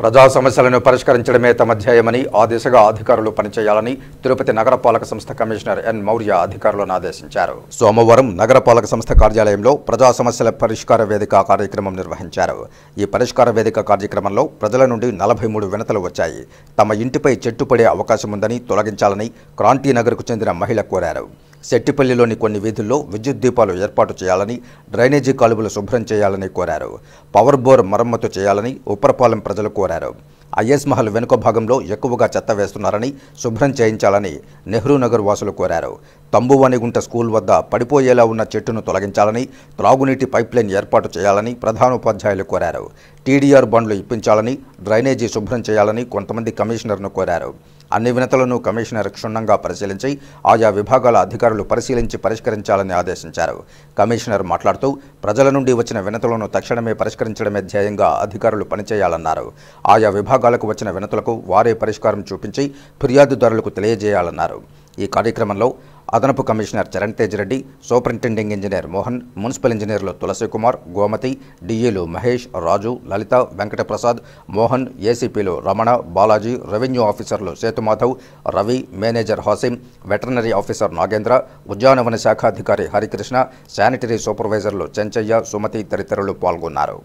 ప్రజా సమస్యలను పరిష్కరించడమే తమ ధ్యేయమని ఆ దిశగా అధికారులు పనిచేయాలని తిరుపతి నగరపాలక సంస్థ కమిషనర్ ఎన్ మౌర్య అధికారులను ఆదేశించారు సోమవారం నగరపాలక సంస్థ కార్యాలయంలో ప్రజా సమస్యల పరిష్కార వేదిక కార్యక్రమం నిర్వహించారు ఈ పరిష్కార వేదిక కార్యక్రమంలో ప్రజల నుండి నలభై మూడు వినతలు వచ్చాయి తమ ఇంటిపై చెట్టు పడే అవకాశం ఉందని తొలగించాలని క్రాంతి నగర్కు చెందిన మహిళ కోరారు శెట్టిపల్లిలోని కొన్ని వీధుల్లో విద్యుత్ దీపాలు ఏర్పాటు చేయాలని డ్రైనేజీ కాలువలు శుభ్రం చేయాలని కోరారు పవర్ బోర్ మరమ్మతు చేయాలని ఉప్పరపాలెం ప్రజలు కోరారు ఐఎస్ మహల్ వెనుక భాగంలో ఎక్కువగా చెత్త వేస్తున్నారని శుభ్రం చేయించాలని నెహ్రూ నగర్ వాసులు కోరారు తంబువనిగుంట స్కూల్ వద్ద పడిపోయేలా ఉన్న చెట్టును తొలగించాలని త్రాగునీటి పైప్లైన్ ఏర్పాటు చేయాలని ప్రధానోపాధ్యాయులు కోరారు టీడీఆర్ బండ్లు ఇప్పించాలని డ్రైనేజీ శుభ్రం చేయాలని కొంతమంది కమిషనర్ను కోరారు అన్ని వినతలను కమిషనర్ క్షుణ్ణంగా పరిశీలించి ఆయా విభాగాల అధికారులు పరిశీలించి పరిష్కరించాలని ఆదేశించారు కమిషనర్ మాట్లాడుతూ ప్రజల నుండి వచ్చిన వినతులను తక్షణమే పరిష్కరించడమే ధ్యేయంగా అధికారులు పనిచేయాలన్నారు ఆయా విభాగాలకు వచ్చిన వినతులకు వారే పరిష్కారం చూపించి ఫిర్యాదుదారులకు తెలియజేయాలన్నారు ఈ కార్యక్రమంలో అదనపు commissioner Charan Tej Reddy superintending engineer Mohan municipal ఇంజనీర్లు తులసికుమార్ గోమతి డిఏలు మహేష్ రాజు లలిత వెంకటప్రసాద్ మోహన్ ఏసీపీలు రమణ బాలాజీ రెవెన్యూ ఆఫీసర్లు Sethumadhav Ravi manager Hashim veterinary officer Nagendra ఉద్యానవన శాఖ అధికారి హరికృష్ణ శానిటరీ సూపర్వైజర్లు చెంచయ్య సుమతి తదితరులు పాల్గొన్నారు